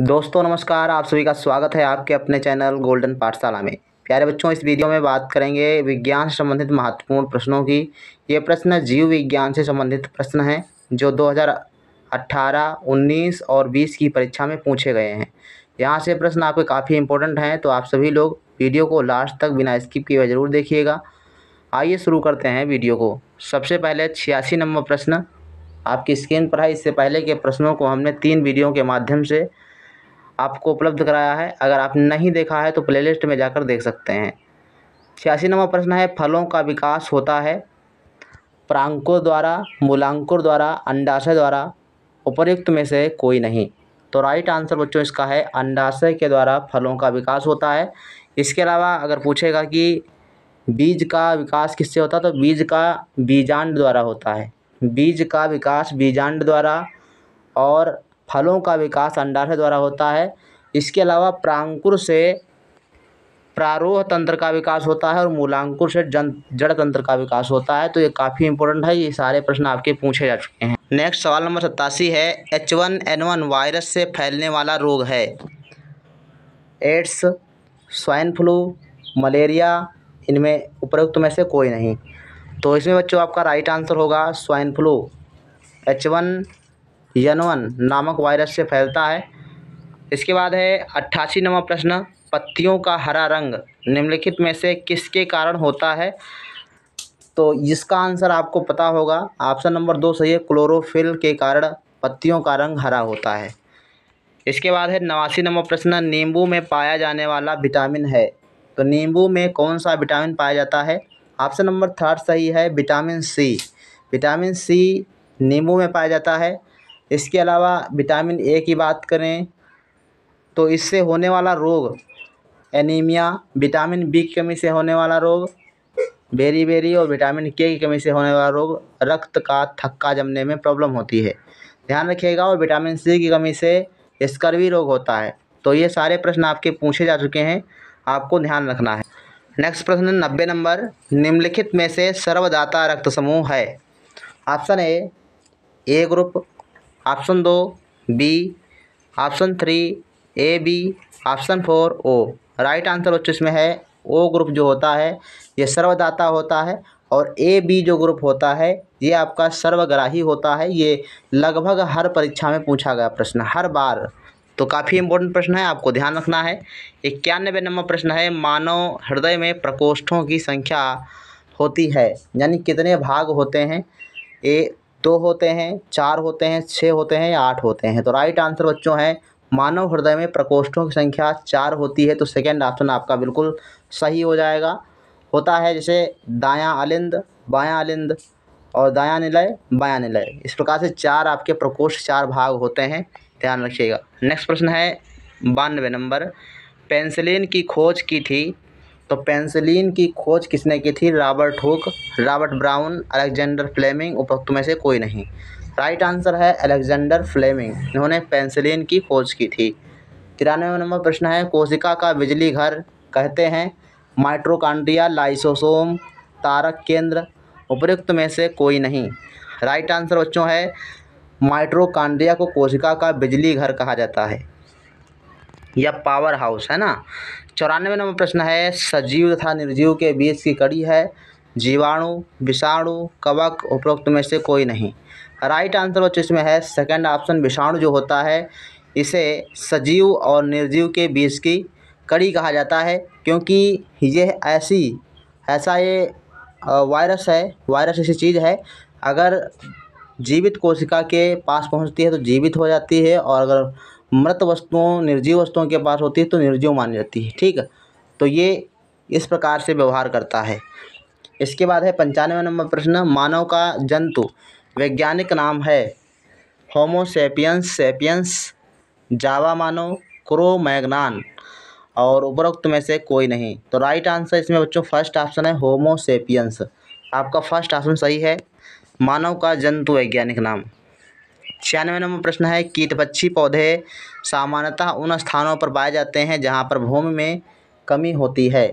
दोस्तों नमस्कार आप सभी का स्वागत है आपके अपने चैनल गोल्डन पाठशाला में प्यारे बच्चों इस वीडियो में बात करेंगे विज्ञान से संबंधित महत्वपूर्ण प्रश्नों की ये प्रश्न जीव विज्ञान से संबंधित प्रश्न हैं जो 2018, 19 और 20 की परीक्षा में पूछे गए हैं यहाँ से प्रश्न आपके काफ़ी इंपॉर्टेंट हैं तो आप सभी लोग वीडियो को लास्ट तक बिना स्किप किए ज़रूर देखिएगा आइए शुरू करते हैं वीडियो को सबसे पहले छियासी नंबर प्रश्न आपकी स्क्रीन पर है इससे पहले के प्रश्नों को हमने तीन वीडियो के माध्यम से आपको उपलब्ध कराया है अगर आपने नहीं देखा है तो प्लेलिस्ट में जाकर देख सकते हैं छियासी नंबर प्रश्न है फलों का विकास होता है प्रांकों द्वारा मूलांकुर द्वारा अंडाशय द्वारा उपयुक्त में से कोई नहीं तो राइट आंसर बच्चों इसका है अंडाशय के द्वारा फलों का विकास होता है इसके अलावा अगर पूछेगा कि बीज का विकास किससे होता है तो बीज का बीजांड द्वारा होता है बीज का विकास बीजांड द्वारा और फलों का विकास अंडाशय द्वारा होता है इसके अलावा प्रांकुर से प्रारोह तंत्र का विकास होता है और मूलांकुर से जन जड़ तंत्र का विकास होता है तो ये काफ़ी इंपॉर्टेंट है ये सारे प्रश्न आपके पूछे जा चुके हैं नेक्स्ट सवाल नंबर सत्तासी है H one N one virus से फैलने वाला रोग है एड्स स्वाइन फ्लू मलेरिया इनमें उपरोक्त में से कोई नहीं तो इसमें बच्चों आपका राइट आंसर होगा swine flu H one N one नामक वायरस से फैलता है इसके बाद है अट्ठासी नवा प्रश्न पत्तियों का हरा रंग निम्नलिखित में से किसके कारण होता है तो इसका आंसर आपको पता होगा ऑप्शन नंबर दो सही है क्लोरोफिल के कारण पत्तियों का रंग हरा होता है इसके बाद है नवासी नंबर प्रश्न नींबू में पाया जाने वाला विटामिन है तो नींबू में कौन सा विटामिन पाया जाता है ऑप्शन नंबर थर्ड सही है विटामिन सी विटामिन सी नींबू में पाया जाता है इसके अलावा विटामिन ए की बात करें तो इससे होने वाला रोग एनीमिया विटामिन बी की कमी से होने वाला रोग बेरी बेरी और विटामिन के की कमी से होने वाला रोग रक्त का थक्का जमने में प्रॉब्लम होती है ध्यान रखिएगा और विटामिन सी की कमी से स्कर्वी रोग होता है तो ये सारे प्रश्न आपके पूछे जा चुके हैं आपको ध्यान रखना है नेक्स्ट प्रश्न नब्बे नंबर निम्नलिखित में से सर्वदाता रक्त समूह है option A A group option दो B option three A B option four O right answer बच्चों इसमें है ओ ग्रुप जो होता है ये सर्वदाता होता है और ए बी जो ग्रुप होता है ये आपका सर्वग्राही होता है ये लगभग हर परीक्षा में पूछा गया प्रश्न हर बार तो काफ़ी इम्पोर्टेंट प्रश्न है आपको ध्यान रखना है इक्यानवे नंबर प्रश्न है मानव हृदय में प्रकोष्ठों की संख्या होती है यानी कितने भाग होते हैं ए दो होते हैं चार होते हैं छः होते हैं या आठ होते हैं तो राइट आंसर बच्चों हैं मानव हृदय में प्रकोष्ठों की संख्या चार होती है तो सेकेंड ऑप्शन आपका बिल्कुल सही हो जाएगा होता है जैसे दायां अलिंद बायां अलिंद और दायां निलय बायां निलय इस प्रकार से चार आपके प्रकोष्ठ चार भाग होते हैं ध्यान रखिएगा नेक्स्ट प्रश्न है बानवे नंबर पेंसिलिन की खोज की थी तो पेंसिलिन की खोज किसने की थी Robert Hooke Robert Brown Alexander Fleming उपरोक्त में से कोई नहीं राइट आंसर है अलेक्जेंडर फ्लेमिंग इन्होंने पेंसिलिन की खोज की थी तिरानवे नंबर प्रश्न है कोशिका का बिजली घर कहते हैं माइट्रोकांड्रिया लाइसोसोम तारक केंद्र उपरुक्त में से कोई नहीं राइट आंसर बच्चों है माइट्रोकांड्रिया को कोशिका का बिजली घर कहा जाता है या पावर हाउस है ना चौरानवे नंबर प्रश्न है सजीव तथा निर्जीव के बीच की कड़ी है जीवाणु विषाणु कवक उपरोक्त में से कोई नहीं राइट आंसर बच्चों इसमें है सेकंड ऑप्शन विषाणु जो होता है इसे सजीव और निर्जीव के बीच की कड़ी कहा जाता है क्योंकि यह ऐसी ऐसा ये वायरस है वायरस ऐसी चीज़ है अगर जीवित कोशिका के पास पहुंचती है तो जीवित हो जाती है और अगर मृत वस्तुओं निर्जीव वस्तुओं के पास होती है तो निर्जीव मानी जाती है ठीक है तो ये इस प्रकार से व्यवहार करता है इसके बाद है पंचानवे नंबर प्रश्न मानव का जंतु वैज्ञानिक नाम है होमोसेपियंस सेपियंस जावा मानव क्रोमैगनान और उपरोक्त में से कोई नहीं तो राइट आंसर इसमें बच्चों फर्स्ट ऑप्शन है होमोसेपियंस आपका फर्स्ट ऑप्शन सही है मानव का जंतु वैज्ञानिक नाम छियानवे नंबर प्रश्न है कीट पक्षी पौधे सामान्यतः उन स्थानों पर पाए जाते हैं जहाँ पर भूमि में कमी होती है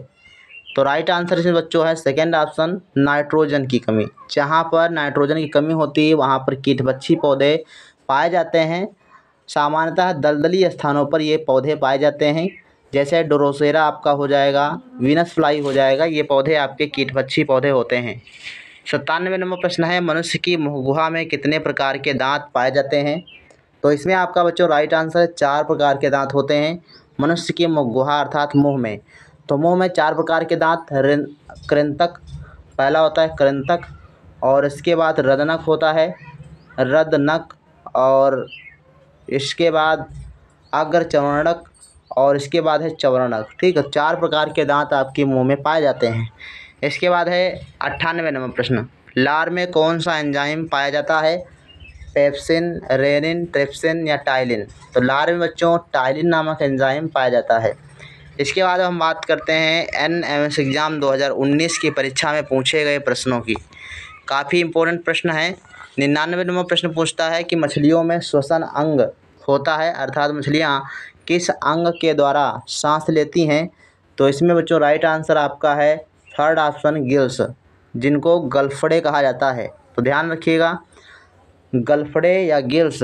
तो राइट आंसर इसमें बच्चों है सेकेंड ऑप्शन नाइट्रोजन की कमी जहाँ पर नाइट्रोजन की कमी होती है वहाँ पर कीट पक्षी पौधे पाए जाते हैं सामान्यतः दलदली स्थानों पर ये पौधे पाए जाते हैं जैसे डोरोसेरा आपका हो जाएगा विनस फ्लाई हो जाएगा ये पौधे आपके कीट पक्षी पौधे होते हैं सत्तानवे नंबर प्रश्न है मनुष्य की मुहगुहा में कितने प्रकार के दांत पाए जाते हैं तो इसमें आपका बच्चों राइट आंसर है चार प्रकार के दांत होते हैं मनुष्य की मुहगुहा अर्थात मुँह में तो मुँह में चार प्रकार के दांत कृंतक पहला होता है कृंतक और इसके बाद रदनक होता है रदनक और इसके बाद अग्र चवर्णक और इसके बाद है चवर्णक ठीक है चार प्रकार के दांत आपके मुंह में पाए जाते हैं इसके बाद है अट्ठानवे नंबर प्रश्न लार में कौन सा एंजाइम पाया जाता है पेप्सिन रेनिन ट्रेप्सिन या टाइलिन तो लार में बच्चों टाइलिन नामक एंजाइम पाया जाता है इसके बाद हम बात करते हैं एन एम एस एग्ज़ाम 2019 की परीक्षा में पूछे गए प्रश्नों की काफ़ी इंपॉर्टेंट प्रश्न है निन्यानवे नंबर प्रश्न पूछता है कि मछलियों में श्वसन अंग होता है अर्थात मछलियाँ किस अंग के द्वारा सांस लेती हैं तो इसमें बच्चों राइट आंसर आपका है थर्ड ऑप्शन गिल्स जिनको गल्फड़े कहा जाता है तो ध्यान रखिएगा गल्फड़े या गिल्स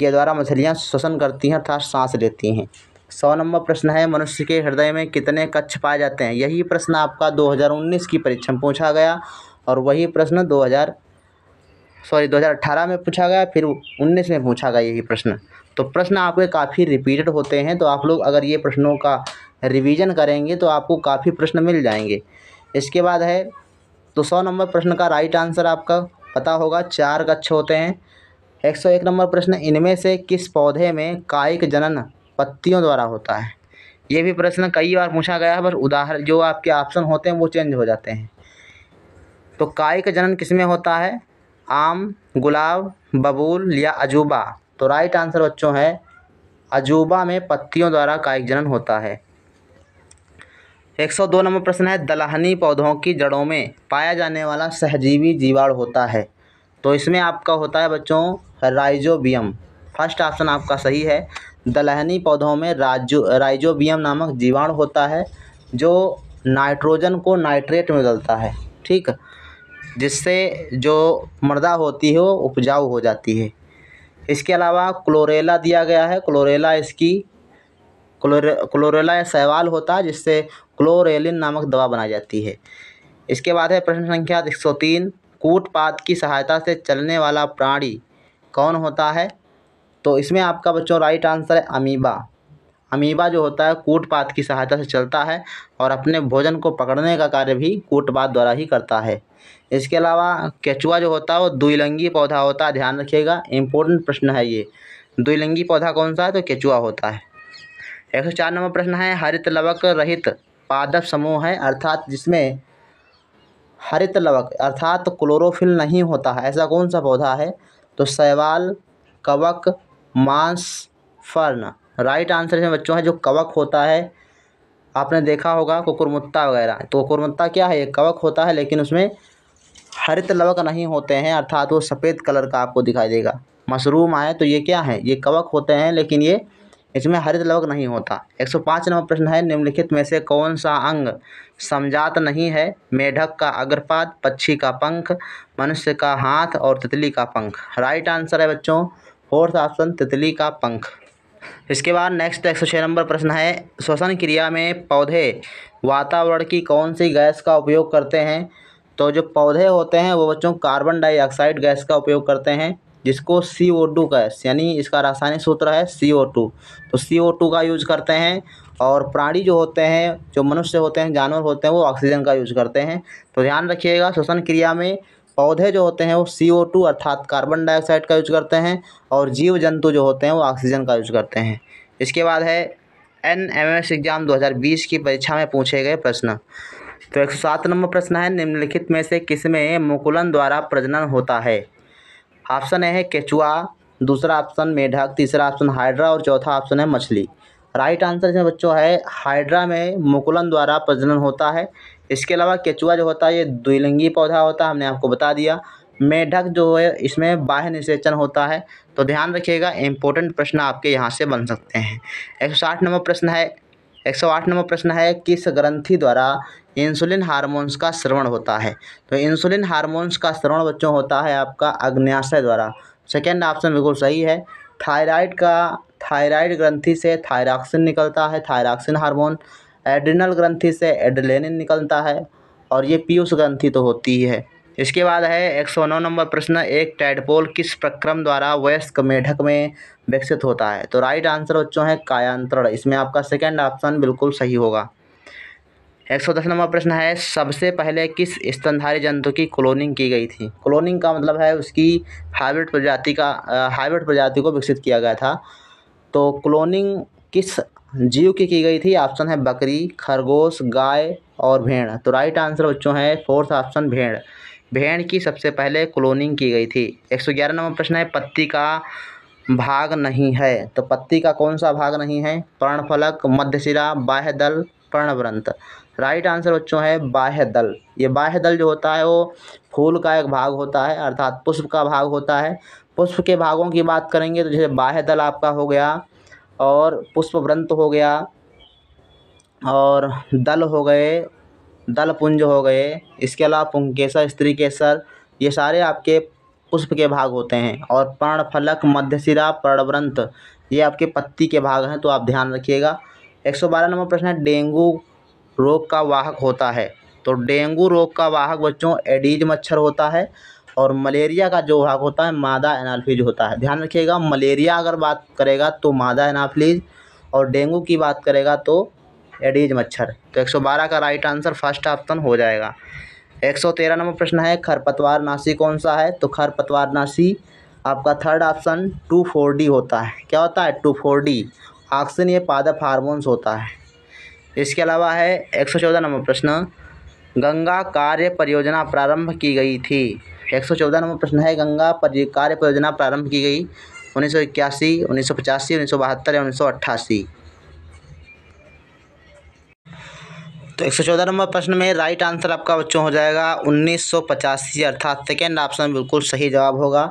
के द्वारा मछलियाँ श्वसन करती हैं अर्थात सांस लेती हैं सौ नंबर प्रश्न है मनुष्य के हृदय में कितने कक्ष पाए जाते हैं यही प्रश्न आपका 2019 की परीक्षा में पूछा गया और वही प्रश्न 2000 सॉरी 2018 में पूछा गया फिर 19 में पूछा गया यही प्रश्न तो प्रश्न आपके काफ़ी रिपीटेड होते हैं तो आप लोग अगर ये प्रश्नों का रिवीजन करेंगे तो आपको काफ़ी प्रश्न मिल जाएंगे इसके बाद है तो सौ नंबर प्रश्न का राइट आंसर आपका पता होगा चार कक्ष होते हैं एक सौ एक नंबर प्रश्न इनमें से किस पौधे में कायिक जनन पत्तियों द्वारा होता है ये भी प्रश्न कई बार पूछा गया है पर उदाहरण जो आपके ऑप्शन होते हैं वो चेंज हो जाते हैं तो कायिक जनन किस में होता है आम गुलाब बबूल या अजूबा तो राइट आंसर बच्चों है अजूबा में पत्तियों द्वारा कायिक जनन होता है 102 नंबर प्रश्न है दलहनी पौधों की जड़ों में पाया जाने वाला सहजीवी जीवाणु होता है तो इसमें आपका होता है बच्चों राइजोबियम फर्स्ट ऑप्शन आपका सही है दलहनी पौधों में राजो राइजोबियम नामक जीवाणु होता है जो नाइट्रोजन को नाइट्रेट में बदलता है ठीक जिससे जो मृदा होती है वो उपजाऊ हो जाती है इसके अलावा क्लोरेला दिया गया है क्लोरेला इसकी क्लोरे क्लोरेला शैवाल होता है जिससे क्लोरेलिन नामक दवा बनाई जाती है इसके बाद है प्रश्न संख्या एक सौ तीन कूटपात की सहायता से चलने वाला प्राणी कौन होता है तो इसमें आपका बच्चों राइट आंसर है अमीबा अमीबा जो होता है कूटपात की सहायता से चलता है और अपने भोजन को पकड़ने का कार्य भी कूटपात द्वारा ही करता है इसके अलावा केचुआ जो होता है वो द्विलंगी पौधा होता है ध्यान रखिएगा इम्पोर्टेंट प्रश्न है ये द्विलंगी पौधा कौन सा है तो केचुआ होता है एक सौ चार नंबर प्रश्न है हरित लवक रहित पादप समूह है अर्थात जिसमें हरित लवक अर्थात क्लोरोफिल नहीं होता है ऐसा कौन सा पौधा है तो सवाल कवक मांस फर्न राइट आंसर इसमें बच्चों है जो कवक होता है आपने देखा होगा कुकुरमुत्ता वगैरह तो कुकुरमुत्ता क्या है कवक होता है लेकिन उसमें हरित लवक नहीं होते हैं अर्थात वो सफ़ेद कलर का आपको दिखाई देगा मशरूम आए तो ये क्या है ये कवक होते हैं लेकिन ये इसमें हरित लवक नहीं होता एक सौ पाँच नंबर प्रश्न है निम्नलिखित में से कौन सा अंग समझात नहीं है मेढक का अग्रपाद पक्षी का पंख मनुष्य का हाथ और तितली का पंख राइट आंसर है बच्चों फोर्थ ऑप्शन तितली का पंख इसके बाद नेक्स्ट एक सौ छः नंबर प्रश्न है श्वसन क्रिया में पौधे वातावरण की कौन सी गैस का उपयोग करते हैं तो जो पौधे होते हैं वो बच्चों कार्बन डाइऑक्साइड गैस का उपयोग करते हैं जिसको सी ओ टू का यानी इसका रासायनिक सूत्र है सी ओ टू तो सी ओ टू का यूज करते हैं और प्राणी जो होते हैं जो मनुष्य होते हैं जानवर होते हैं वो ऑक्सीजन का यूज करते हैं तो ध्यान रखिएगा श्वसन क्रिया में पौधे जो होते हैं वो सी ओ टू अर्थात कार्बन डाइऑक्साइड का यूज करते हैं और जीव जंतु जो होते हैं वो ऑक्सीजन का यूज करते हैं इसके बाद है एन एम एस एग्ज़ाम दो हज़ार बीस की परीक्षा में पूछे गए प्रश्न तो एक सौ सात नंबर प्रश्न है निम्नलिखित में से किसमें मुकुलन द्वारा प्रजनन होता है ऑप्शन ए है केचुआ दूसरा ऑप्शन मेढक तीसरा ऑप्शन हाइड्रा और चौथा ऑप्शन है मछली राइट आंसर इसमें बच्चों है हाइड्रा में मुकुलन द्वारा प्रजनन होता है इसके अलावा केचुआ जो होता है ये द्विलिंगी पौधा होता है हमने आपको बता दिया मेढक जो है इसमें बाह्य निषेचन होता है तो ध्यान रखिएगा इंपॉर्टेंट प्रश्न आपके यहाँ से बन सकते हैं एक नंबर प्रश्न है एक सौ आठ नंबर प्रश्न है किस ग्रंथि द्वारा इंसुलिन हार्मोन्स का श्रवण होता है तो इंसुलिन हार्मोन्स का श्रवण बच्चों होता है आपका अग्न्याशय द्वारा सेकेंड ऑप्शन बिल्कुल सही है थायराइड का थायराइड ग्रंथि से थायराक्सिन निकलता है थायराक्सिन हार्मोन एड्रिनल ग्रंथि से एड्रेलिन निकलता है और ये पीयूष ग्रंथि तो होती ही है इसके बाद है एक सौ नौ नंबर प्रश्न एक टैडपोल किस प्रक्रम द्वारा वयस्क मेढक में विकसित होता है तो राइट आंसर बच्चों है कायांतरण इसमें आपका सेकेंड ऑप्शन बिल्कुल सही होगा एक सौ दस नंबर प्रश्न है सबसे पहले किस स्तनधारी जंतु की क्लोनिंग की गई थी क्लोनिंग का मतलब है उसकी हाइब्रिड प्रजाति का हाइब्रिड प्रजाति को विकसित किया गया था तो क्लोनिंग किस जीव की की गई थी ऑप्शन है बकरी खरगोश गाय और भेड़ तो राइट आंसर बच्चों है फोर्थ ऑप्शन भेड़ भेड़ की सबसे पहले क्लोनिंग की गई थी एक सौ ग्यारह नंबर प्रश्न है पत्ती का भाग नहीं है तो पत्ती का कौन सा भाग नहीं है पर्णफलक मध्यशिरा बाह्य दल पर्णव्रंथ राइट आंसर बच्चों है बाह्य दल ये बाह्य दल जो होता है वो फूल का एक भाग होता है अर्थात पुष्प का भाग होता है पुष्प के भागों की बात करेंगे तो जैसे बाह्य दल आपका हो गया और पुष्पव्रंत हो गया और दल हो गए दलपुंज हो गए इसके अलावा पुंकेसर केसर ये सारे आपके पुष्प के भाग होते हैं और पर्णफलक मध्यशिरा पर्णव्रंत ये आपके पत्ती के भाग हैं तो आप ध्यान रखिएगा एक सौ बारह नंबर प्रश्न है डेंगू रोग का वाहक होता है तो डेंगू रोग का वाहक बच्चों एडीज मच्छर होता है और मलेरिया का जो वाहक होता है मादा एनाफ्लिज होता है ध्यान रखिएगा मलेरिया अगर बात करेगा तो मादा एनाफिलीज और डेंगू की बात करेगा तो एडीज मच्छर तो 112 का राइट आंसर फर्स्ट ऑप्शन हो जाएगा 113 नंबर प्रश्न है खरपतवार नाशी कौन सा है तो खरपतवार नाशी आपका third option two four D होता है क्या होता है टू फोर डी ऑक्सीजन ये पादप हारमोन्स होता है इसके अलावा है एक सौ चौदह नंबर प्रश्न गंगा कार्य परियोजना प्रारंभ की गई थी एक सौ चौदह नंबर प्रश्न है गंगा पर कार्य परियोजना प्रारंभ की गई उन्नीस सौ इक्यासी उन्नीस सौ पचासी उन्नीस सौ बहत्तर या उन्नीस सौ अट्ठासी तो एक सौ चौदह नंबर प्रश्न में राइट आंसर आपका बच्चों हो जाएगा उन्नीस सौ पचासी अर्थात सेकेंड ऑप्शन बिल्कुल सही जवाब होगा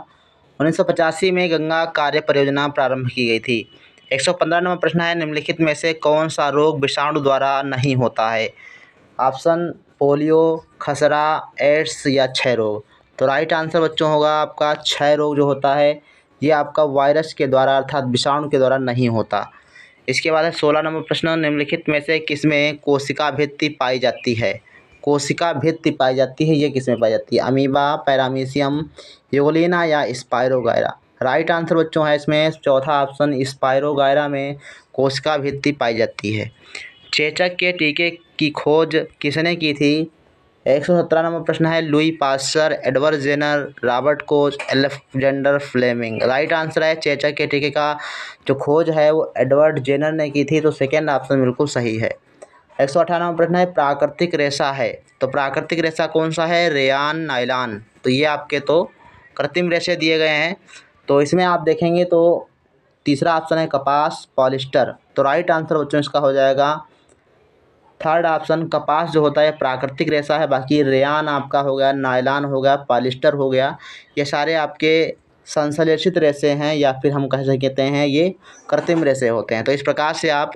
उन्नीस सौ पचासी में गंगा कार्य परियोजना प्रारंभ की गई थी एक सौ पंद्रह नंबर प्रश्न है निम्नलिखित में से कौन सा रोग विषाणु द्वारा नहीं होता है ऑप्शन पोलियो खसरा एड्स या क्षय रोग तो राइट आंसर बच्चों होगा आपका क्षय रोग जो होता है ये आपका वायरस के द्वारा अर्थात विषाणु के द्वारा नहीं होता इसके बाद है सोलह नंबर प्रश्न निम्नलिखित में से किसमें कोशिका भित्ति पाई जाती है कोशिका भित्ति पाई जाती है ये किसमें पाई जाती है अमीबा पैरामीशियम योगलिना या स्पायरोगायरा राइट आंसर बच्चों है इसमें चौथा ऑप्शन स्पायरोगायरा में कोशिका भित्ति पाई जाती है चेचक के टीके की खोज किसने की थी एक सौ सत्रह नंबर प्रश्न है Louis Pasteur Edward Jenner Robert Koch Alexander Fleming right answer है चेचा के टीके का जो खोज है वो एडवर्ड जेनर ने की थी तो सेकेंड ऑप्शन बिल्कुल सही है एक सौ अठारह प्रश्न है प्राकृतिक रेशा है तो प्राकृतिक रेशा कौन सा है रेयान नाइलान तो ये आपके तो कृत्रिम रेशे दिए गए हैं तो इसमें आप देखेंगे तो तीसरा ऑप्शन है कपास पॉलिस्टर तो राइट आंसर बच्चों इसका हो जाएगा थर्ड ऑप्शन कपास जो होता है प्राकृतिक रेशा है बाकी रेयान आपका हो गया नायलान हो गया पॉलिस्टर हो गया ये सारे आपके संश्लेषित रेशे हैं या फिर हम कह सकते हैं ये कृत्रिम रेशे होते हैं तो इस प्रकार से आप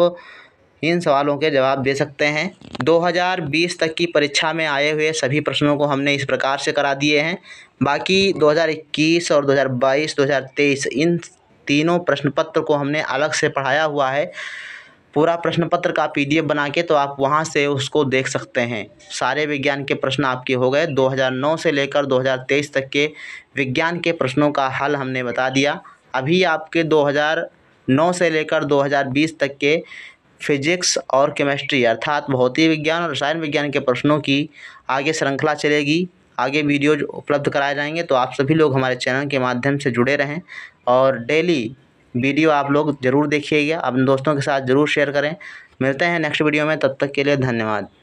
इन सवालों के जवाब दे सकते हैं 2020 तक की परीक्षा में आए हुए सभी प्रश्नों को हमने इस प्रकार से करा दिए हैं बाकी 2021 और 2022, 2023 इन तीनों प्रश्न पत्र को हमने अलग से पढ़ाया हुआ है पूरा प्रश्न पत्र का पीडीएफ बना के तो आप वहाँ से उसको देख सकते हैं सारे विज्ञान के प्रश्न आपके हो गए 2009 से लेकर 2023 तक के विज्ञान के प्रश्नों का हल हमने बता दिया अभी आपके 2009 से लेकर 2020 तक के फिजिक्स और केमिस्ट्री अर्थात भौतिक विज्ञान और रसायन विज्ञान के प्रश्नों की आगे श्रृंखला चलेगी आगे वीडियोज उपलब्ध कराए जाएंगे तो आप सभी लोग हमारे चैनल के माध्यम से जुड़े रहें और डेली वीडियो आप लोग ज़रूर देखिएगा अपने दोस्तों के साथ ज़रूर शेयर करें मिलते हैं नेक्स्ट वीडियो में तब तक के लिए धन्यवाद